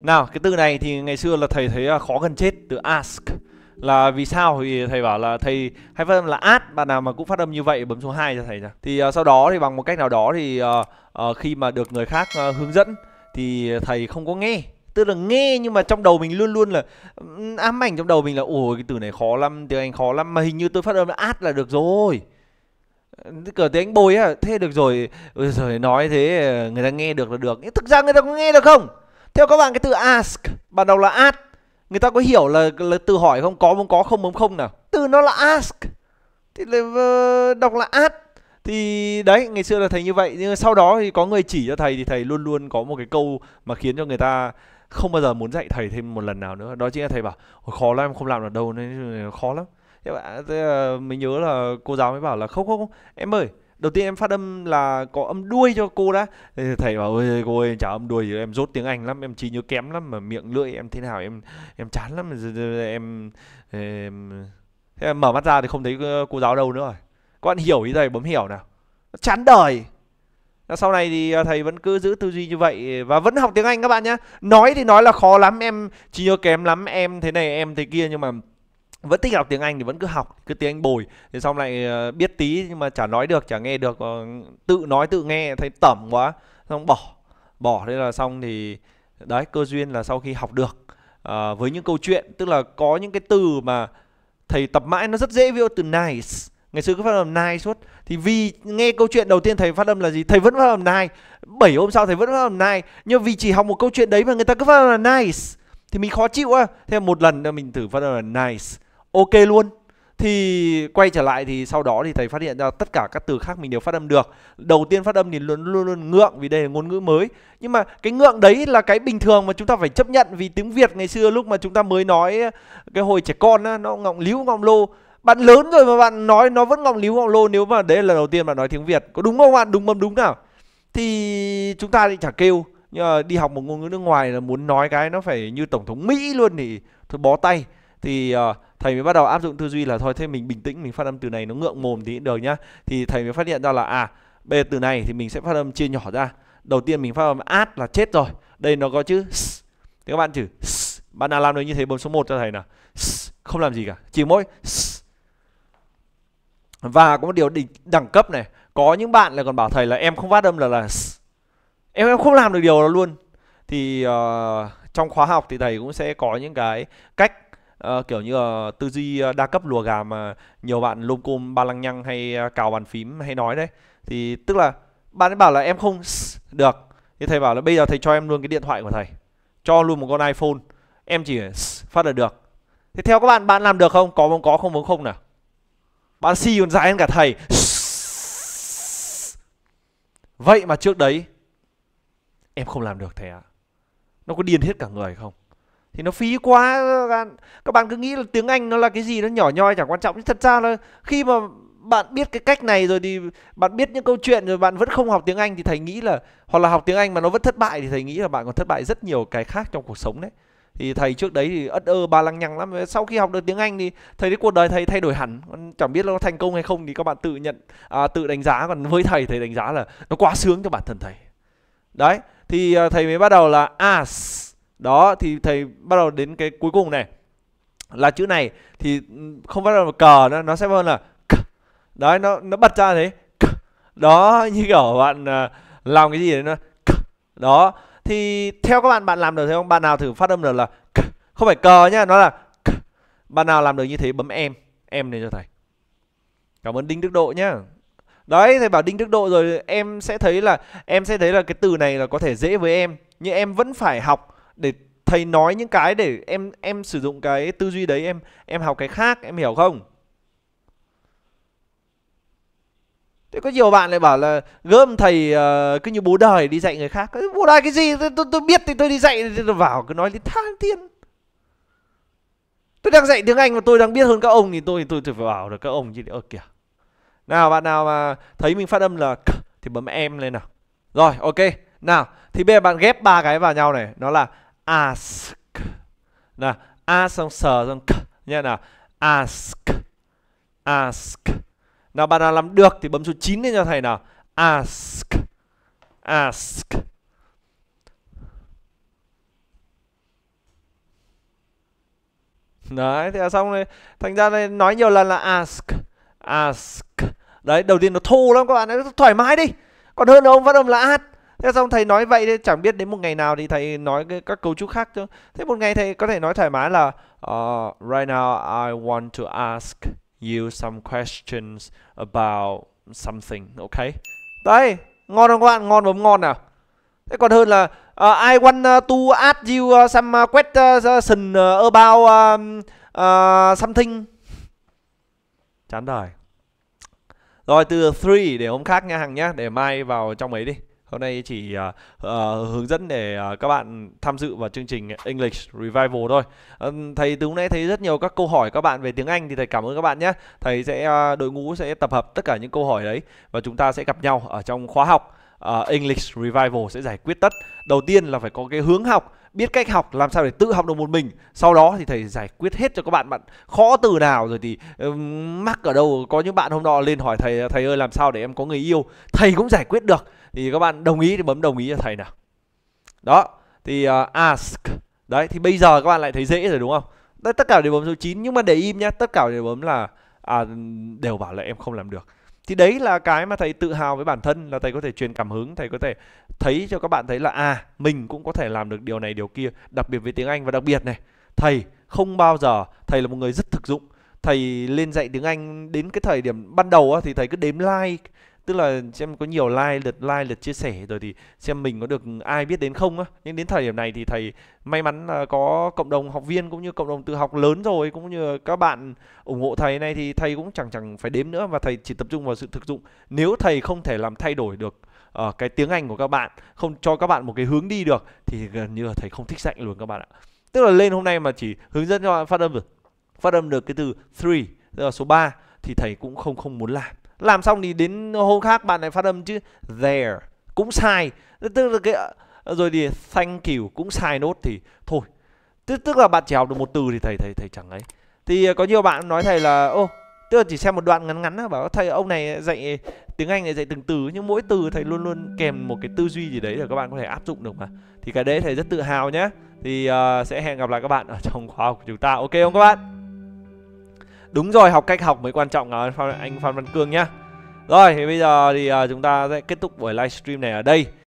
Nào cái từ này thì ngày xưa là thầy thấy à, khó gần chết từ ask là vì sao thì thầy bảo là thầy hay phát âm là át bạn nào mà cũng phát âm như vậy bấm số 2 cho thầy nha. Thì uh, sau đó thì bằng một cách nào đó thì uh, uh, khi mà được người khác uh, hướng dẫn thì thầy không có nghe tức là nghe nhưng mà trong đầu mình luôn luôn là ám ảnh trong đầu mình là ủa cái từ này khó lắm tiếng anh khó lắm mà hình như tôi phát âm là át là được rồi cờ tiếng anh bồi á thế được rồi rồi nói thế người ta nghe được là được nhưng thực ra người ta có nghe được không theo các bạn cái từ ask ban đầu là ask người ta có hiểu là, là từ hỏi không có không có không không không nào từ nó là ask thì là, ờ, đọc là ask thì đấy ngày xưa là thầy như vậy nhưng sau đó thì có người chỉ cho thầy thì thầy luôn luôn có một cái câu mà khiến cho người ta không bao giờ muốn dạy thầy thêm một lần nào nữa đó chính là thầy bảo khó lắm em không làm được đâu nên khó lắm thế bạn mình nhớ là cô giáo mới bảo là không không, không. em ơi đầu tiên em phát âm là có âm đuôi cho cô đã thầy bảo ôi cô ơi chả âm đuôi gì em dốt tiếng anh lắm em trí nhớ kém lắm mà miệng lưỡi em thế nào em em chán lắm em em, em mở mắt ra thì không thấy ờ, cô giáo đâu nữa rồi các bạn hiểu ý thầy bấm hiểu nào chán đời sau này thì ờ, thầy vẫn cứ giữ tư duy như vậy và vẫn học tiếng Anh các bạn nhé. Nói thì nói là khó lắm, em trí nhớ kém lắm, em thế này em thế kia nhưng mà vẫn thích học tiếng Anh thì vẫn cứ học cứ tiếng Anh bồi thì xong lại ờ, biết tí nhưng mà chả nói được chả nghe được ờ, tự nói tự nghe thấy tẩm quá xong bỏ bỏ thế là xong thì đấy cơ duyên là sau khi học được à, với những câu chuyện tức là có những cái từ mà thầy tập mãi nó rất dễ viêu từ nice ngày xưa cứ phát âm nai suốt thì vì nghe câu chuyện đầu tiên thầy phát âm là gì thầy vẫn phát âm nai bảy hôm sau thầy vẫn phát âm nai nhưng vì chỉ học một câu chuyện đấy mà người ta cứ phát âm là nice thì mình khó chịu á thế một lần mình thử phát âm là nice ok luôn thì quay trở lại thì sau đó thì thầy phát hiện ra tất cả các từ khác mình đều phát âm được đầu tiên phát âm thì luôn luôn luôn ngượng vì đây là ngôn ngữ mới nhưng mà cái ngượng đấy là cái bình thường mà chúng ta phải chấp nhận vì tiếng việt ngày xưa lúc mà chúng ta mới nói cái hồi trẻ con á, nó ngọng líu ngọng lô bạn lớn rồi mà bạn nói nó vẫn ngọng líu ngọng lô nếu mà đấy là đầu tiên bạn nói tiếng việt có đúng không bạn đúng mâm đúng nào thì chúng ta thì chả kêu nhưng mà đi học một ngôn ngữ nước ngoài là muốn nói cái nó phải như tổng thống mỹ luôn thì thôi bó tay thì uh, thầy mới bắt đầu áp dụng tư duy là thôi thế mình bình tĩnh mình phát âm từ này nó ngượng mồm thì được nhá thì thầy mới phát hiện ra là à bây giờ từ này thì mình sẽ phát âm chia nhỏ ra đầu tiên mình phát âm át là chết rồi đây nó có chữ s. thì các bạn thử s. bạn nào làm được như thế bấm số 1 cho thầy nào s. không làm gì cả chỉ mỗi s. và có một điều đỉnh đẳng cấp này có những bạn là còn bảo thầy là em không phát âm là là s. em em không làm được điều đó luôn thì uh, trong khóa học thì thầy cũng sẽ có những cái cách Ờ, kiểu như là tư duy ờ, đa cấp lùa gà mà nhiều bạn lôm côm ba lăng nhăng hay ờ, cào bàn phím hay nói đấy thì tức là bạn ấy bảo là em không được thì thầy bảo là bây giờ thầy cho em luôn cái điện thoại của thầy cho luôn một con iphone em chỉ phát là được thế theo các bạn bạn làm được không có không có không muốn không nào bạn si còn dài hơn cả thầy vậy mà trước đấy em không làm được thầy ạ à. nó có điên hết cả người không thì nó phí quá các bạn cứ nghĩ là tiếng Anh nó là cái gì nó nhỏ nhoi chẳng quan trọng nhưng thật ra là khi mà bạn biết cái cách này rồi thì bạn biết những câu chuyện rồi bạn vẫn không học tiếng Anh thì thầy nghĩ là hoặc là học tiếng Anh mà nó vẫn thất bại thì thầy nghĩ là bạn còn thất bại rất nhiều cái khác trong cuộc sống đấy thì thầy trước đấy thì ất ơ ba lăng nhăng lắm sau khi học được tiếng anh thì thầy thấy cuộc đời thầy thay đổi hẳn chẳng biết là nó thành công hay không thì các bạn tự nhận à, tự đánh giá còn với thầy thầy đánh giá là nó quá sướng cho bản thân thầy đấy thì à, thầy mới bắt đầu là as à, đó thì thầy bắt đầu đến cái cuối cùng này là chữ này thì ừ, không bắt đầu là cờ nó nó sẽ hơn là k. đấy nó nó bật ra thế k. đó như kiểu bạn à, làm cái gì đấy nó k. đó thì theo các bạn bạn làm được thế không bạn nào thử phát âm được là k. không phải cờ nhá nó là k. bạn nào làm được như thế bấm em em lên cho thầy cảm ơn đinh đức độ nhá đấy thầy bảo đinh đức độ rồi em sẽ thấy là em sẽ thấy là cái từ này là có thể dễ với em nhưng em vẫn phải học để thầy nói những cái để em em sử dụng cái tư duy đấy em em học cái khác em hiểu không Thế có nhiều bạn lại bảo là gớm thầy uh, cứ như bố đời đi dạy người khác. Bố đời cái gì? Tôi, tôi, tôi biết thì tôi đi dạy tôi vào cứ nói đến thang thiên. Tôi đang dạy tiếng Anh mà tôi đang biết hơn các ông thì tôi tôi, tôi phải bảo được các ông chứ. Ơ kìa. Nào bạn nào mà thấy mình phát âm là thì bấm em lên nào. Rồi ok. Nào, thì bây giờ bạn ghép ba cái vào nhau này, nó là ask là a xong sờ xong k nhé nào ask ask nào bạn nào làm được thì bấm số 9 lên cho thầy nào ask ask đấy thế là xong rồi thành ra này nói nhiều lần là ask ask đấy đầu tiên nó thô lắm các bạn ấy thoải mái đi còn hơn là ông phát âm là ad thế xong thầy nói vậy thì chẳng biết đến một ngày nào thì thầy nói cái, các cấu trúc khác chứ thế một ngày thầy có thể nói thoải mái là uh, right now I want to ask you some questions about something ok? đấy ngon không các bạn ngon bấm ngon nào thế còn hơn là uh, I want ờ, to ask you some question about um, uh, something chán đời rồi từ 3 để hôm khác nha hàng nhá Để mai vào trong ấy đi Hôm nay chỉ uh, hướng dẫn để uh, các bạn tham dự vào chương trình English Revival thôi. Uh, thầy từ lúc nãy thấy rất nhiều các câu hỏi các bạn về tiếng Anh thì thầy cảm ơn các bạn nhé. Thầy sẽ uh, đội ngũ sẽ tập hợp tất cả những câu hỏi đấy và chúng ta sẽ gặp nhau ở trong khóa học uh, English Revival sẽ giải quyết tất. Đầu tiên là phải có cái hướng học biết cách học làm sao để tự học được một mình sau đó thì thầy giải quyết hết cho các bạn bạn khó từ nào rồi thì uh, mắc ở đâu có những bạn hôm đó lên hỏi thầy thầy ơi làm sao để em có người yêu thầy cũng giải quyết được thì các bạn đồng ý thì bấm đồng ý cho thầy nào đó thì uh, ask đấy thì bây giờ các bạn lại thấy dễ rồi đúng không tất cả đều bấm số 9 nhưng mà để im nhá tất cả đều bấm là à, đều bảo là em không làm được thì đấy là cái mà thầy tự hào với bản thân là thầy có thể truyền cảm hứng thầy có thể thấy cho các bạn thấy là à mình cũng có thể làm được điều này điều kia đặc biệt với tiếng anh và đặc biệt này thầy không bao giờ thầy là một người rất thực dụng thầy lên dạy tiếng anh đến cái thời điểm ban đầu á, thì thầy cứ đếm like tức là xem có nhiều like lượt like lượt chia sẻ rồi thì xem mình có được ai biết đến không á nhưng đến thời điểm này thì thầy may mắn là có cộng đồng học viên cũng như cộng đồng tự học lớn rồi cũng như các bạn ủng hộ thầy này thì thầy cũng chẳng chẳng phải đếm nữa và thầy chỉ tập trung vào sự thực dụng nếu thầy không thể làm thay đổi được uh, cái tiếng Anh của các bạn không cho các bạn một cái hướng đi được thì gần như là thầy không thích dạy luôn các bạn ạ tức là lên hôm nay mà chỉ hướng dẫn cho bạn phát âm được phát âm được cái từ three tức là số 3 thì thầy cũng không không muốn làm làm xong thì đến hôm khác bạn này phát âm chứ there cũng sai tức là cái ờ, rồi thì thank you cũng sai nốt thì thôi tức tức là bạn chỉ học được một từ thì thầy thầy thầy chẳng ấy thì ờ, có nhiều bạn nói thầy là ô tức là chỉ xem một đoạn ngắn ngắn bảo thầy ông này dạy tiếng anh này dạy từng từ nhưng mỗi từ thầy luôn luôn kèm một cái tư duy gì đấy để các bạn có thể áp dụng được mà thì cái đấy thầy rất tự hào nhé thì uh, sẽ hẹn gặp lại các bạn ở trong khóa học của chúng ta ok không các bạn Đúng rồi, học cách học mới quan trọng anh Phan Văn Cương nhá. Rồi, thì bây giờ thì à, chúng ta sẽ kết thúc buổi livestream này ở đây.